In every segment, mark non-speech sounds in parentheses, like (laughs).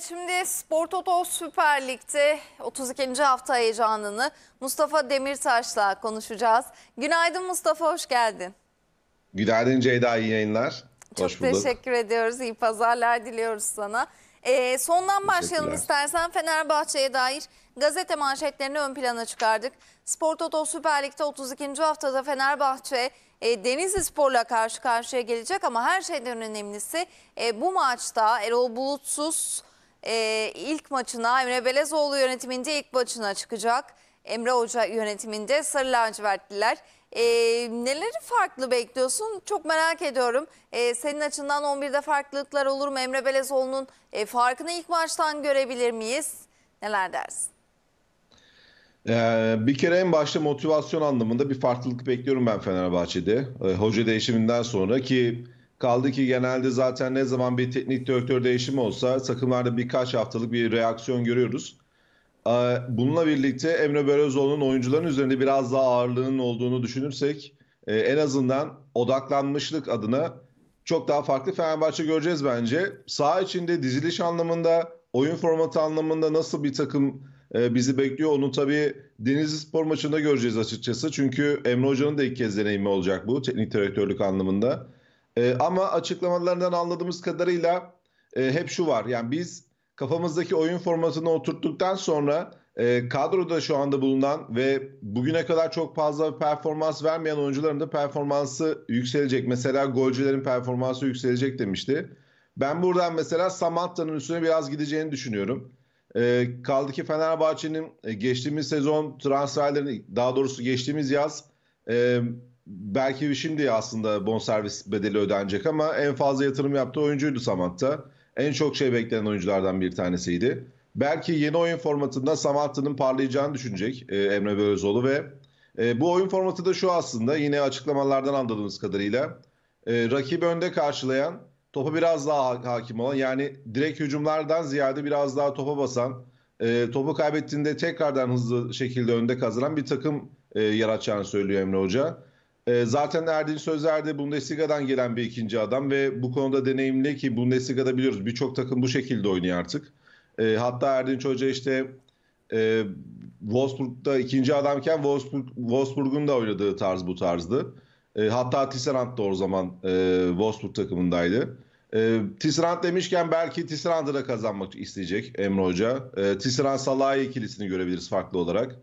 şimdi Spor Toto Süper Lig'de 32. hafta heyecanını Mustafa Demirtaş'la konuşacağız. Günaydın Mustafa hoş geldin. Günaydın Ceyda iyi yayınlar. Çok hoş teşekkür ediyoruz iyi pazarlar diliyoruz sana. Ee, sondan başlayalım istersen Fenerbahçe'ye dair gazete manşetlerini ön plana çıkardık. Spor Toto Süper Lig'de 32. haftada Fenerbahçe e, Denizli Spor'la karşı karşıya gelecek ama her şeyden önemlisi e, bu maçta Erol Bulutsuz e, ilk maçına Emre Belezoğlu yönetiminde ilk maçına çıkacak. Emre Hoca yönetiminde Sarı Lacivertliler. E, neleri farklı bekliyorsun? Çok merak ediyorum. E, senin açından 11'de farklılıklar olur mu? Emre Belezoğlu'nun e, farkını ilk maçtan görebilir miyiz? Neler dersin? Ee, bir kere en başta motivasyon anlamında bir farklılık bekliyorum ben Fenerbahçe'de. Ee, hoca değişiminden sonra ki Kaldı ki genelde zaten ne zaman bir teknik direktör değişimi olsa takımlarda birkaç haftalık bir reaksiyon görüyoruz. Ee, bununla birlikte Emre Belözoğlu'nun oyuncuların üzerinde biraz daha ağırlığının olduğunu düşünürsek e, en azından odaklanmışlık adına çok daha farklı Fenerbahçe göreceğiz bence. Sağ içinde diziliş anlamında, oyun formatı anlamında nasıl bir takım e, bizi bekliyor onu tabii Denizli Spor maçında göreceğiz açıkçası. Çünkü Emre Hoca'nın da ilk kez deneyimi olacak bu teknik direktörlük anlamında. E, ama açıklamalarından anladığımız kadarıyla e, hep şu var. Yani biz kafamızdaki oyun formatını oturttuktan sonra e, kadroda şu anda bulunan ve bugüne kadar çok fazla performans vermeyen oyuncuların da performansı yükselecek. Mesela golcülerin performansı yükselecek demişti. Ben buradan mesela Samatta'nın üstüne biraz gideceğini düşünüyorum. E, kaldı ki Fenerbahçe'nin e, geçtiğimiz sezon transferlerini daha doğrusu geçtiğimiz yaz e, belki şimdi aslında bonservis bedeli ödenecek ama en fazla yatırım yaptığı oyuncuydu Samatta. En çok şey beklenen oyunculardan bir tanesiydi. Belki yeni oyun formatında Samatta'nın parlayacağını düşünecek e, Emre Belözoğlu ve e, bu oyun formatı da şu aslında yine açıklamalardan anladığımız kadarıyla e, rakibi önde karşılayan topa biraz daha ha- hakim olan yani direkt hücumlardan ziyade biraz daha topa basan e, topu kaybettiğinde tekrardan hızlı şekilde önde kazanan bir takım e, yaratacağını söylüyor Emre Hoca. Ee, zaten Erdin Sözer de Bundesliga'dan gelen bir ikinci adam ve bu konuda deneyimli ki Bundesliga'da biliyoruz birçok takım bu şekilde oynuyor artık. Ee, hatta Erdinç Hoca işte e, Wolfsburg'da ikinci adamken Wolfsburg, Wolfsburg'un da oynadığı tarz bu tarzdı. Ee, hatta Tisserand da o zaman e, Wolfsburg takımındaydı. Tisserand demişken belki Tisserand'ı da kazanmak isteyecek Emre Hoca. Tisserand Salahi ikilisini görebiliriz farklı olarak.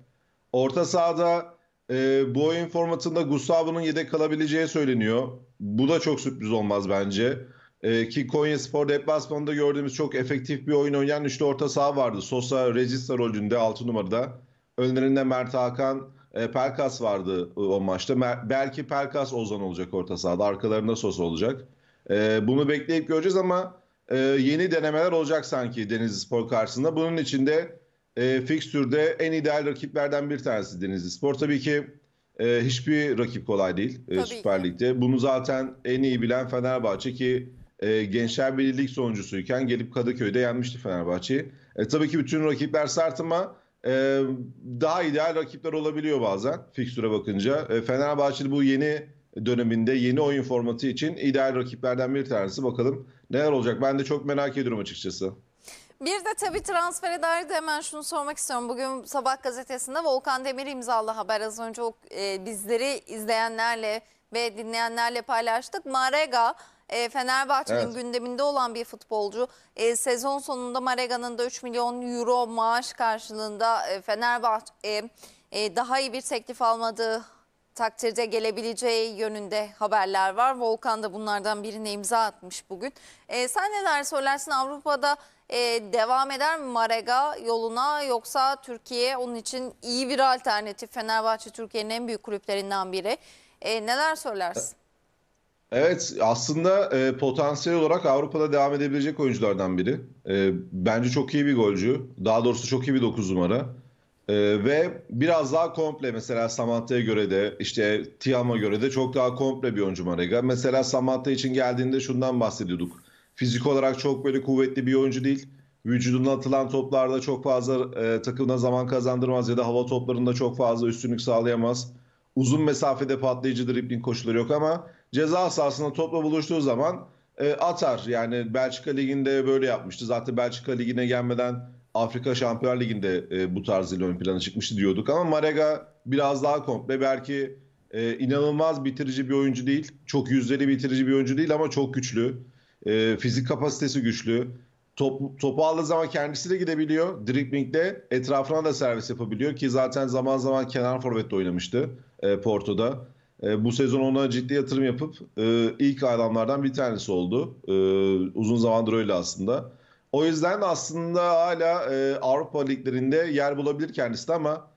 Orta sahada e, bu oyun formatında Gustavo'nun yedek kalabileceği söyleniyor. Bu da çok sürpriz olmaz bence. E, ki Konya Spor deplasmanında gördüğümüz çok efektif bir oyun oynayan üçlü orta saha vardı. Sosa Regista rolünde 6 numarada. Önlerinde Mert Hakan, e, Pelkas vardı e, o maçta. Mer- belki Pelkas Ozan olacak orta sahada. Arkalarında Sosa olacak. E, bunu bekleyip göreceğiz ama e, yeni denemeler olacak sanki Denizli Spor karşısında. Bunun içinde. de e, fikstürde en ideal rakiplerden bir tanesi Denizli Spor. Tabii ki e, hiçbir rakip kolay değil e, Süper Lig'de. Bunu zaten en iyi bilen Fenerbahçe ki e, Gençler Birliği Lig sonuncusuyken gelip Kadıköy'de yenmişti Fenerbahçe'yi. E, tabii ki bütün rakipler sert ama e, daha ideal rakipler olabiliyor bazen fikstüre bakınca. E, Fenerbahçe bu yeni döneminde yeni oyun formatı için ideal rakiplerden bir tanesi. Bakalım neler olacak ben de çok merak ediyorum açıkçası. Bir de tabii transfere dair de hemen şunu sormak istiyorum. Bugün Sabah gazetesinde Volkan Demir imzalı haber az önce e, bizleri izleyenlerle ve dinleyenlerle paylaştık. Marega e, Fenerbahçe'nin evet. gündeminde olan bir futbolcu. E, sezon sonunda Marega'nın da 3 milyon euro maaş karşılığında e, Fenerbahçe e, e, daha iyi bir teklif almadığı takdirde gelebileceği yönünde haberler var. Volkan da bunlardan birine imza atmış bugün. E, sen neler söylersin Avrupa'da e, devam eder mi Marega yoluna yoksa Türkiye onun için iyi bir alternatif. Fenerbahçe Türkiye'nin en büyük kulüplerinden biri. E, neler söylersin? Evet aslında e, potansiyel olarak Avrupa'da devam edebilecek oyunculardan biri. E, bence çok iyi bir golcü. Daha doğrusu çok iyi bir 9 numara. E, ve biraz daha komple mesela Samatta'ya göre de işte Tiam'a göre de çok daha komple bir oyuncu Marega. Mesela Samatta için geldiğinde şundan bahsediyorduk. Fizik olarak çok böyle kuvvetli bir oyuncu değil. Vücuduna atılan toplarda çok fazla e, takımına zaman kazandırmaz ya da hava toplarında çok fazla üstünlük sağlayamaz. Uzun mesafede patlayıcı dribbling koşulları yok ama ceza sahasında topla buluştuğu zaman e, atar. Yani Belçika Ligi'nde böyle yapmıştı. Zaten Belçika Ligi'ne gelmeden Afrika Şampiyonlar Ligi'nde e, bu tarz ile ön plana çıkmıştı diyorduk. Ama Marega biraz daha komple belki e, inanılmaz bitirici bir oyuncu değil. Çok yüzdeli bitirici bir oyuncu değil ama çok güçlü. E, fizik kapasitesi güçlü. Top, topu aldığı zaman kendisi de gidebiliyor. Dribbling'de etrafına da servis yapabiliyor ki zaten zaman zaman kenar forvette oynamıştı e, Porto'da. E, bu sezon ona ciddi yatırım yapıp e, ilk adamlardan bir tanesi oldu. E, uzun zamandır öyle aslında. O yüzden aslında hala e, Avrupa liglerinde yer bulabilir kendisi de ama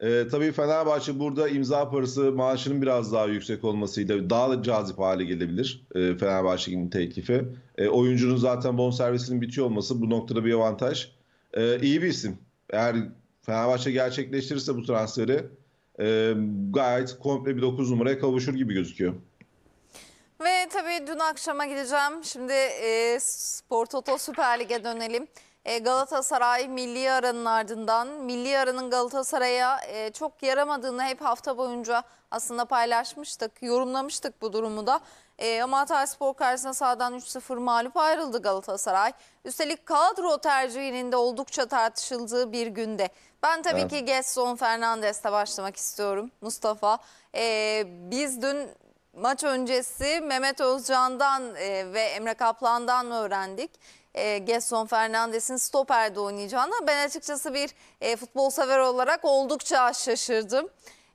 e, tabii Fenerbahçe burada imza parası maaşının biraz daha yüksek olmasıyla daha da cazip hale gelebilir e, Fenerbahçe'nin teklifi. E, oyuncunun zaten bon servisinin bitiyor olması bu noktada bir avantaj. E, iyi bir isim. Eğer Fenerbahçe gerçekleştirirse bu transferi e, gayet komple bir 9 numaraya kavuşur gibi gözüküyor. Ve tabii dün akşama gideceğim. Şimdi e, Spor Toto Süper Lig'e dönelim. E, Galatasaray milli aranın ardından milli aranın Galatasaray'a e, çok yaramadığını hep hafta boyunca aslında paylaşmıştık, yorumlamıştık bu durumu da. E, ama Hatay Spor karşısında sahadan 3-0 mağlup ayrıldı Galatasaray. Üstelik kadro tercihinin de oldukça tartışıldığı bir günde. Ben tabii evet. ki Gaston Fernandes'te başlamak istiyorum Mustafa. biz dün maç öncesi Mehmet Özcan'dan ve Emre Kaplan'dan öğrendik e, Gerson Fernandes'in stoperde oynayacağına ben açıkçası bir e, futbol sever olarak oldukça şaşırdım.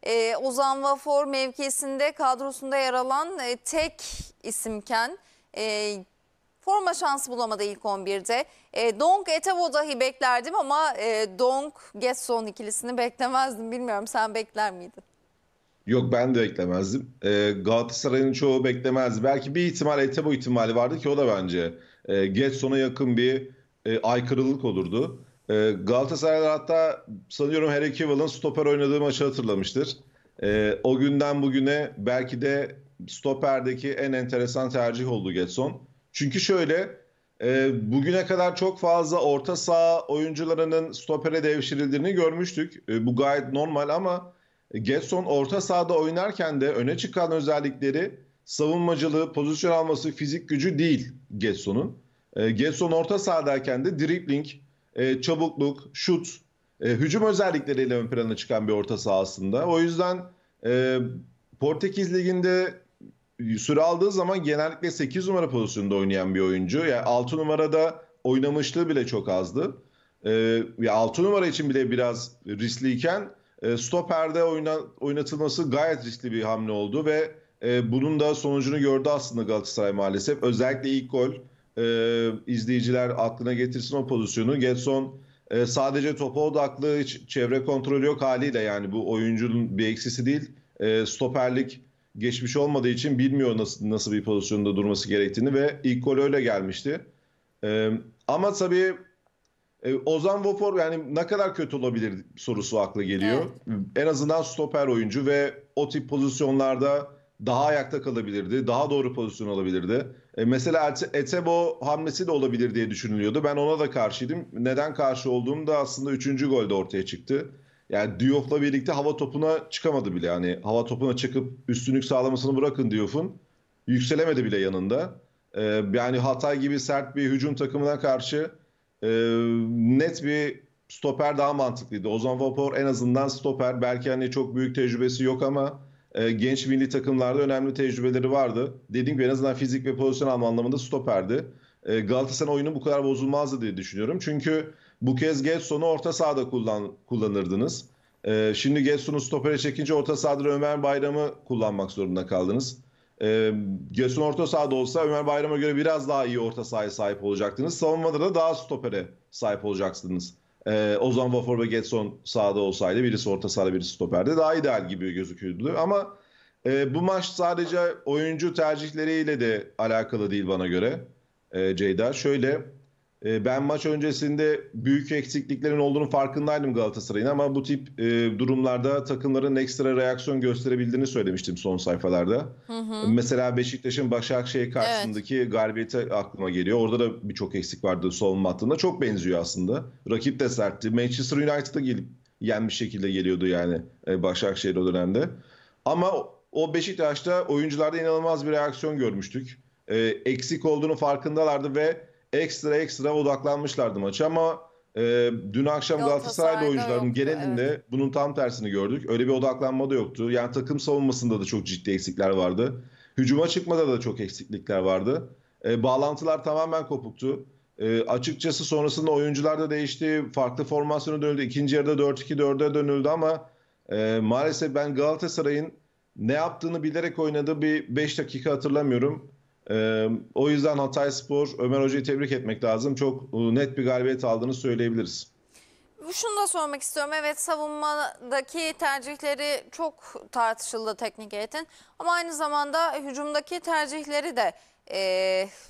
E, Ozan Vafor mevkisinde kadrosunda yer alan e, tek isimken e, forma şansı bulamadı ilk 11'de. E, Donk Etebo dahi beklerdim ama e, Donk Gerson ikilisini beklemezdim. Bilmiyorum sen bekler miydin? Yok ben de beklemezdim. E, Galatasaray'ın çoğu beklemezdi. Belki bir ihtimal Etebo ihtimali vardı ki o da bence e, geç yakın bir e, aykırılık olurdu. E, Galatasaray'da hatta sanıyorum Harry Kivill'ın stoper oynadığı maçı hatırlamıştır. E, o günden bugüne belki de stoperdeki en enteresan tercih oldu Getson. Çünkü şöyle e, bugüne kadar çok fazla orta saha oyuncularının stopere devşirildiğini görmüştük. E, bu gayet normal ama Getson orta sahada oynarken de öne çıkan özellikleri savunmacılığı, pozisyon alması, fizik gücü değil Getson'un. E, Getson orta sahadayken de dribbling, e, çabukluk, şut, e, hücum özellikleriyle ön plana çıkan bir orta saha aslında. O yüzden e, Portekiz Ligi'nde süre aldığı zaman genellikle 8 numara pozisyonunda oynayan bir oyuncu. Yani 6 numarada oynamışlığı bile çok azdı. E, ya 6 numara için bile biraz riskliyken e, stoperde oyna, oynatılması gayet riskli bir hamle oldu ve e, bunun da sonucunu gördü aslında Galatasaray maalesef. Özellikle ilk gol e, izleyiciler aklına getirsin o pozisyonu. Getson e, sadece topa odaklı, hiç çevre kontrolü yok haliyle yani bu oyuncunun bir eksisi değil. E, stoperlik geçmiş olmadığı için bilmiyor nasıl nasıl bir pozisyonda durması gerektiğini ve ilk gol öyle gelmişti. E, ama tabii e, Ozan Vopor yani ne kadar kötü olabilir sorusu akla geliyor. Evet. En azından stoper oyuncu ve o tip pozisyonlarda daha ayakta kalabilirdi, daha doğru pozisyon alabilirdi. E, mesela Etebo hamlesi de olabilir diye düşünülüyordu. Ben ona da karşıydım. Neden karşı olduğum da aslında 3. golde ortaya çıktı. Yani Diouf'la birlikte hava topuna çıkamadı bile. Yani hava topuna çıkıp üstünlük sağlamasını bırakın Diouf'un Yükselemedi bile yanında. E, yani Hatay gibi sert bir hücum takımına karşı e, net bir stoper daha mantıklıydı. Ozan Vapor en azından stoper. Belki hani çok büyük tecrübesi yok ama e, genç milli takımlarda önemli tecrübeleri vardı. Dediğim gibi en azından fizik ve pozisyon alma anlamında stoperdi. E, Galatasaray oyunu bu kadar bozulmazdı diye düşünüyorum. Çünkü bu kez Getson'u orta sahada kullan, kullanırdınız. E, şimdi Getson'u stopere çekince orta sahada Ömer Bayram'ı kullanmak zorunda kaldınız. E, Gerson orta sahada olsa Ömer Bayram'a göre biraz daha iyi orta sahaya sahip olacaktınız. Savunmada da daha stopere sahip olacaksınız e, Ozan Vafor ve Getson sahada olsaydı birisi orta sahada birisi stoperde daha ideal gibi gözüküyordu. Ama e, bu maç sadece oyuncu tercihleriyle de alakalı değil bana göre e, Ceyda. Şöyle ee, ben maç öncesinde büyük eksikliklerin olduğunu farkındaydım Galatasaray'ın ama bu tip e, durumlarda takımların ekstra reaksiyon gösterebildiğini söylemiştim son sayfalarda. Hı hı. Mesela Beşiktaş'ın Başakşehir karşısındaki evet. galibiyeti aklıma geliyor. Orada da birçok eksik vardı savunma hattında. Çok benziyor aslında. Rakip de sertti. Manchester United'a gelip yenmiş şekilde geliyordu yani e, Başakşehir o dönemde. Ama o Beşiktaş'ta oyuncularda inanılmaz bir reaksiyon görmüştük. E, eksik olduğunu farkındalardı ve ekstra ekstra odaklanmışlardı maça ama e, dün akşam Galatasaraylı oyuncuların genelinde evet. bunun tam tersini gördük. Öyle bir odaklanma da yoktu. Yani takım savunmasında da çok ciddi eksikler vardı. Hücuma çıkmada da çok eksiklikler vardı. E, bağlantılar tamamen kopuktu. E, açıkçası sonrasında oyuncular da değişti. Farklı formasyona dönüldü. İkinci yarıda 4-2-4'e dönüldü ama e, maalesef ben Galatasaray'ın ne yaptığını bilerek oynadığı bir 5 dakika hatırlamıyorum. O yüzden Hatay Spor Ömer Hoca'yı tebrik etmek lazım. Çok e, net bir galibiyet aldığını söyleyebiliriz. Şunu da sormak istiyorum. Evet savunmadaki tercihleri çok tartışıldı teknik heyetin. Ama aynı zamanda hücumdaki tercihleri de e,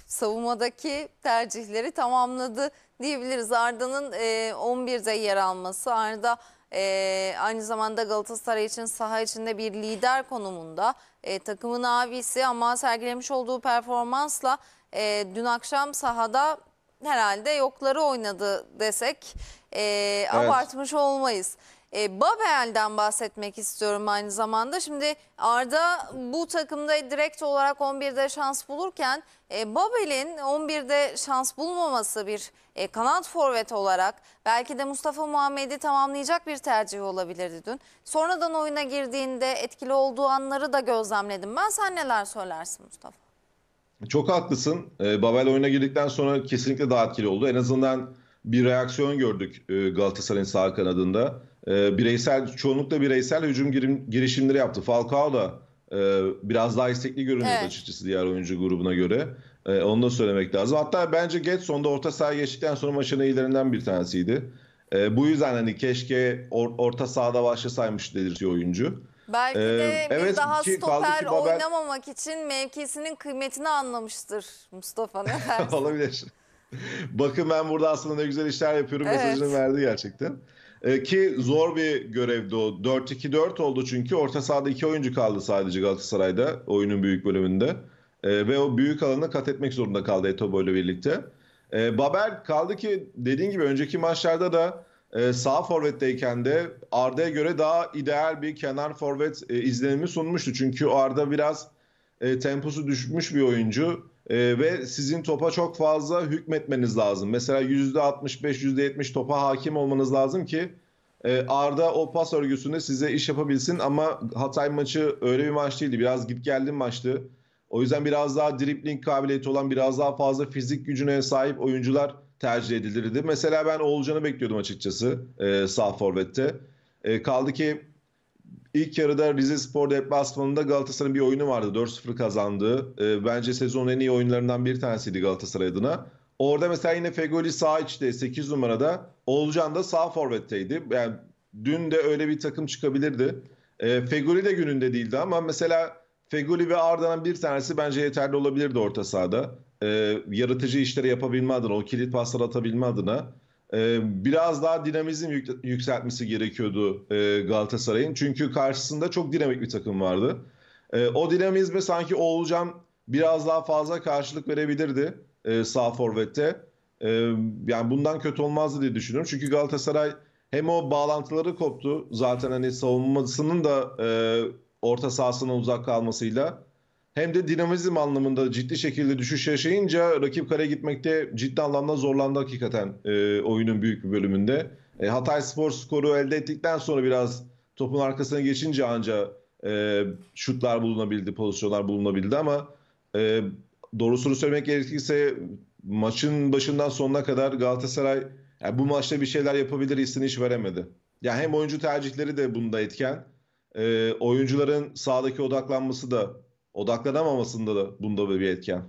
savunmadaki tercihleri tamamladı diyebiliriz. Arda'nın e, 11'de yer alması, Arda e, aynı zamanda Galatasaray için saha içinde bir lider konumunda. E, takımın abisi ama sergilemiş olduğu performansla e, dün akşam sahada herhalde yokları oynadı desek e, evet. abartmış olmayız. E, Babel'den bahsetmek istiyorum aynı zamanda. Şimdi Arda bu takımda direkt olarak 11'de şans bulurken e, Babel'in 11'de şans bulmaması bir e, kanat forvet olarak belki de Mustafa Muhammed'i tamamlayacak bir tercih olabilirdi dün. Sonradan oyuna girdiğinde etkili olduğu anları da gözlemledim. Ben sen neler söylersin Mustafa? Çok haklısın. E, Babel oyuna girdikten sonra kesinlikle daha etkili oldu. En azından bir reaksiyon gördük e, Galatasaray'ın sağ kanadında. Ee, bireysel çoğunlukla bireysel hücum girişimleri yaptı. Falcao da e, biraz daha istekli görünüyordu evet. açıkçası diğer oyuncu grubuna göre. E, onu da söylemek lazım. Hatta bence Getson'da orta saha geçtikten sonra maçın iyilerinden bir tanesiydi. E, bu yüzden hani keşke or, orta sahada başlasaymış dedirtiyor oyuncu. Belki de ee, bir evet, daha ki, stoper ki Babel... oynamamak için mevkisinin kıymetini anlamıştır Mustafa ne (laughs) dersin? Olabilir. Bakın ben burada aslında ne güzel işler yapıyorum evet. mesajını verdi gerçekten. E, ki zor bir görevdi o. 4-2-4 oldu çünkü orta sahada iki oyuncu kaldı sadece Galatasaray'da oyunun büyük bölümünde. E, ve o büyük alanı kat etmek zorunda kaldı Etobo ile birlikte. E, Babel kaldı ki dediğin gibi önceki maçlarda da e, sağ forvetteyken de Arda'ya göre daha ideal bir kenar forvet e, izlenimi sunmuştu. Çünkü Arda biraz e, temposu düşmüş bir oyuncu. Ee, ve sizin topa çok fazla hükmetmeniz lazım. Mesela %65, %70 topa hakim olmanız lazım ki e, Arda o pas örgüsünde size iş yapabilsin ama Hatay maçı öyle bir maç değildi. Biraz git geldim maçtı. O yüzden biraz daha dribbling kabiliyeti olan, biraz daha fazla fizik gücüne sahip oyuncular tercih edilirdi. Mesela ben Oğulcan'ı bekliyordum açıkçası e, sağ forvette. E, kaldı ki İlk yarıda Rize Spor deplasmanında Galatasaray'ın bir oyunu vardı. 4-0 kazandığı. Ee, bence sezonun en iyi oyunlarından bir tanesiydi Galatasaray adına. Orada mesela yine Fegoli sağ içte 8 numarada. Olcan da sağ forvetteydi. Yani dün de öyle bir takım çıkabilirdi. E, Fegoli de gününde değildi ama mesela Fegoli ve Arda'nın bir tanesi bence yeterli olabilirdi orta sahada. E, yaratıcı işleri yapabilme adına, o kilit pasları atabilme adına. Ee, biraz daha dinamizm yükseltmesi gerekiyordu e, Galatasaray'ın. Çünkü karşısında çok dinamik bir takım vardı. Ee, o dinamizme sanki Oğulcan biraz daha fazla karşılık verebilirdi e, sağ forvette. Ee, yani bundan kötü olmazdı diye düşünüyorum. Çünkü Galatasaray hem o bağlantıları koptu zaten hani savunmasının da e, orta sahasından uzak kalmasıyla hem de dinamizm anlamında ciddi şekilde düşüş yaşayınca rakip kale gitmekte ciddi anlamda zorlandı hakikaten e, oyunun büyük bir bölümünde. E, Hatay Spor skoru elde ettikten sonra biraz topun arkasına geçince anca e, şutlar bulunabildi, pozisyonlar bulunabildi ama e, doğrusunu söylemek gerekirse maçın başından sonuna kadar Galatasaray yani bu maçta bir şeyler yapabilir hissini hiç veremedi. yani hem oyuncu tercihleri de bunda etken, e, oyuncuların sahadaki odaklanması da odaklanamamasında da bunda bir etken.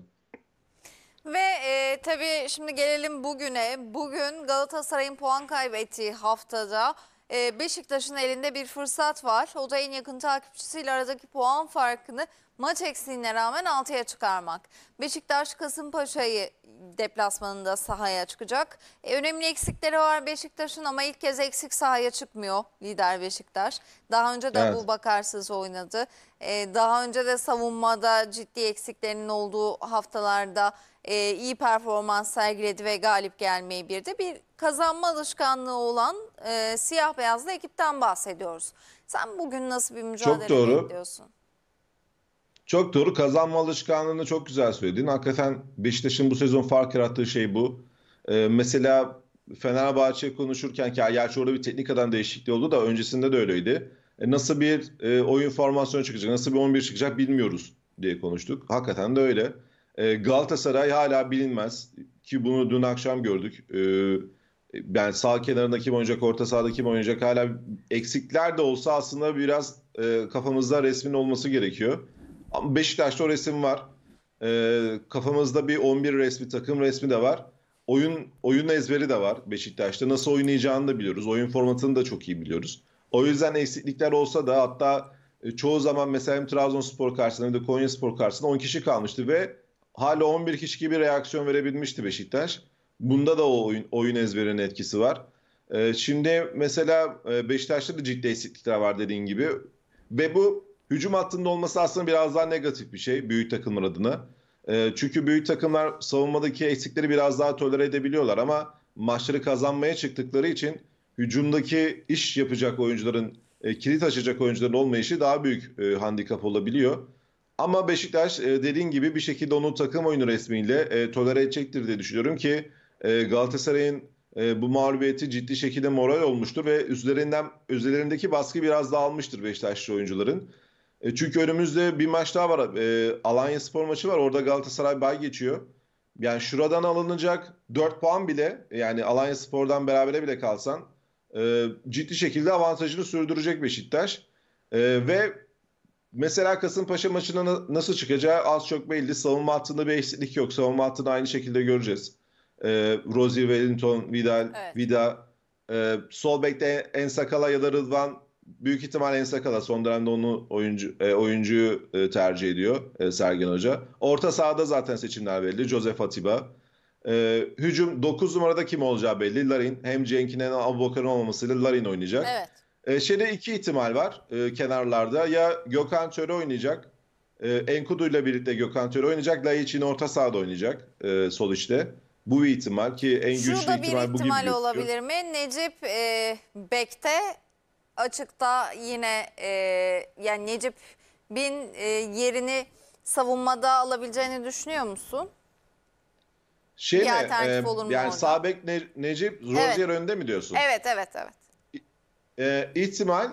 Ve e, tabii şimdi gelelim bugüne. Bugün Galatasaray'ın puan kaybettiği haftada ee, Beşiktaş'ın elinde bir fırsat var. O da en yakın takipçisiyle aradaki puan farkını maç eksiğine rağmen 6'ya çıkarmak. Beşiktaş Kasımpaşa'yı deplasmanında sahaya çıkacak. E, önemli eksikleri var Beşiktaş'ın ama ilk kez eksik sahaya çıkmıyor lider Beşiktaş. Daha önce de evet. bu bakarsız oynadı. E, daha önce de savunmada ciddi eksiklerinin olduğu haftalarda e, iyi performans sergiledi ve galip gelmeyi bir de bir kazanma alışkanlığı olan e, siyah beyazlı ekipten bahsediyoruz. Sen bugün nasıl bir mücadele Çok doğru. bekliyorsun? Çok doğru. Kazanma alışkanlığını çok güzel söyledin. Hakikaten Beşiktaş'ın bu sezon fark yarattığı şey bu. Ee, mesela Fenerbahçe konuşurken ki gerçi orada bir teknik adam değişikliği oldu da öncesinde de öyleydi. E, nasıl bir e, oyun formasyonu çıkacak, nasıl bir 11 çıkacak bilmiyoruz diye konuştuk. Hakikaten de öyle. E, Galatasaray hala bilinmez ki bunu dün akşam gördük. E, yani sağ kenarında kim oynayacak, orta sahadaki kim oynayacak hala eksikler de olsa aslında biraz e, kafamızda resmin olması gerekiyor. Ama Beşiktaş'ta o resim var. E, kafamızda bir 11 resmi, takım resmi de var. Oyun oyun ezberi de var Beşiktaş'ta. Nasıl oynayacağını da biliyoruz. Oyun formatını da çok iyi biliyoruz. O yüzden eksiklikler olsa da hatta e, çoğu zaman mesela hem Trabzonspor karşısında hem de Konyaspor karşısında 10 kişi kalmıştı ve hala 11 kişi gibi reaksiyon verebilmişti Beşiktaş. Bunda da o oyun, oyun ezberinin etkisi var. E, şimdi mesela e, Beşiktaş'ta da ciddi eksiklikler var dediğin gibi. Ve bu hücum hattında olması aslında biraz daha negatif bir şey büyük takımlar adına. E, çünkü büyük takımlar savunmadaki eksikleri biraz daha tolere edebiliyorlar ama maçları kazanmaya çıktıkları için hücumdaki iş yapacak oyuncuların, e, kilit açacak oyuncuların olmayışı daha büyük e, handikap olabiliyor. Ama Beşiktaş e, dediğin gibi bir şekilde onu takım oyunu resmiyle e, tolere edecektir diye düşünüyorum ki e, Galatasaray'ın e, bu mağlubiyeti ciddi şekilde moral olmuştur ve üzerinden üzerlerindeki baskı biraz dağılmıştır almıştır Beşiktaşlı oyuncuların. E, çünkü önümüzde bir maç daha var. Alanya Spor maçı var. Orada Galatasaray bay geçiyor. Yani şuradan alınacak 4 puan bile yani Alanya Spor'dan berabere bile kalsan ciddi şekilde avantajını sürdürecek Beşiktaş. ve mesela Kasımpaşa maçına nasıl çıkacağı az çok belli. Savunma hattında bir eksiklik yok. Savunma hattını aynı şekilde göreceğiz e, Rosie Wellington, Vidal, evet. Vida. E, sol bekte Ensakala ya da Rıdvan büyük ihtimal Ensakala son dönemde onu oyuncu e, oyuncuyu e, tercih ediyor e, Sergen Hoca. Orta sahada zaten seçimler belli. Josef Atiba. E, ee, hücum 9 numarada kim olacağı belli. Larin hem Cenk'in hem Abubakar'ın olmamasıyla Larin oynayacak. Evet. E, şeyde iki ihtimal var e, kenarlarda. Ya Gökhan Çöre oynayacak. E, Enkudu ile birlikte Gökhan Töre oynayacak. Laiç'in orta sahada oynayacak e, sol işte. Bu bir ihtimal ki en güçlü Şurada ihtimal bir bugün ihtimal gözüküyor. olabilir mi? Necip e, Bek'te açıkta yine e, yani Necip Bin e, yerini savunmada alabileceğini düşünüyor musun? Şey mi? alternatif e, olur mu yani orada? Ne- Necip Rozier önde mi diyorsun? Evet evet evet. E, ihtimal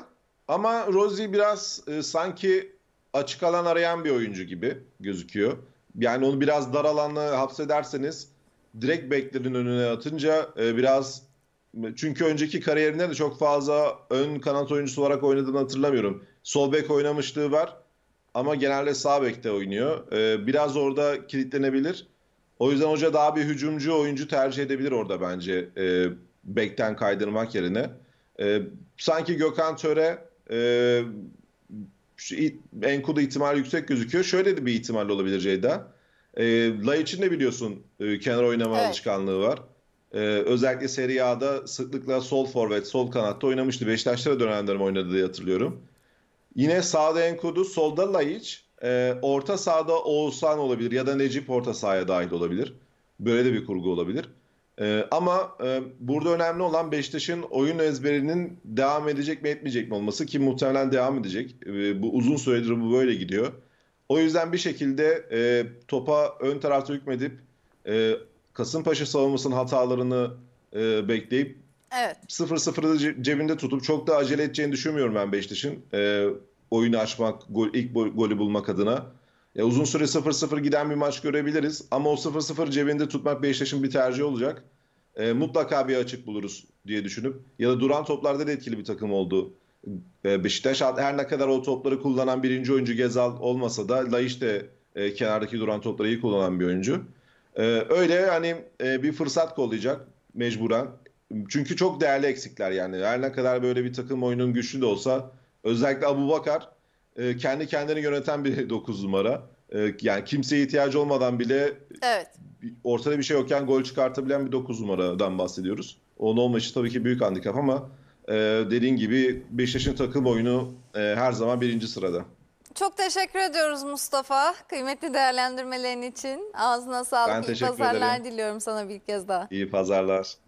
ama Rozi biraz e, sanki açık alan arayan bir oyuncu gibi gözüküyor. Yani onu biraz dar alanı hapsederseniz direkt beklerin önüne atınca e, biraz çünkü önceki kariyerinde de çok fazla ön kanat oyuncusu olarak oynadığını hatırlamıyorum. Sol bek oynamışlığı var ama genelde sağ bekte oynuyor. E, biraz orada kilitlenebilir. O yüzden hoca daha bir hücumcu oyuncu tercih edebilir orada bence e, bekten kaydırmak yerine. E, sanki Gökhan Töre e, Enkuda ihtimal yüksek gözüküyor. Şöyle de bir ihtimal olabilir Ceyda. E, Lay için de biliyorsun e, kenar oynama evet. alışkanlığı var. E, özellikle Serie A'da sıklıkla sol forvet, sol kanatta oynamıştı. Beşiktaş'ta dönemlerim oynadı diye hatırlıyorum. Yine sağda Enkudu, solda Laiç, e, orta sahada Oğuzhan olabilir ya da Necip orta sahaya dahil olabilir. Böyle de bir kurgu olabilir. Ee, ama e, burada önemli olan Beşiktaş'ın oyun ezberinin devam edecek mi etmeyecek mi olması ki muhtemelen devam edecek. E, bu uzun süredir bu böyle gidiyor. O yüzden bir şekilde e, topa ön tarafta hükmedip e, Kasımpaşa savunmasının hatalarını e, bekleyip evet. sıfırı cebinde tutup çok da acele edeceğini düşünmüyorum ben Beşiktaş'ın. E, oyunu açmak, gol, ilk golü bulmak adına. E, uzun süre 0-0 giden bir maç görebiliriz ama o 0-0 cebinde tutmak Beşiktaş'ın bir tercihi olacak. E, mutlaka bir açık buluruz diye düşünüp ya da duran toplarda da etkili bir takım oldu. E, Beşiktaş her ne kadar o topları kullanan birinci oyuncu Gezal olmasa da Laiş de e, kenardaki duran topları iyi kullanan bir oyuncu. Ee, öyle hani e, bir fırsat kollayacak mecburen. Çünkü çok değerli eksikler yani. Her ne kadar böyle bir takım oyunun güçlü de olsa özellikle Abu Bakar e, kendi kendini yöneten bir 9 (laughs) numara. E, yani kimseye ihtiyacı olmadan bile evet. ortada bir şey yokken gol çıkartabilen bir 9 numaradan bahsediyoruz. Onun olması tabii ki büyük handikap ama e, dediğin gibi Beşiktaş'ın takım oyunu e, her zaman birinci sırada. Çok teşekkür ediyoruz Mustafa. Kıymetli değerlendirmelerin için. Ağzına sağlık. Ben teşekkür İyi pazarlar ederim. diliyorum sana bir kez daha. İyi pazarlar.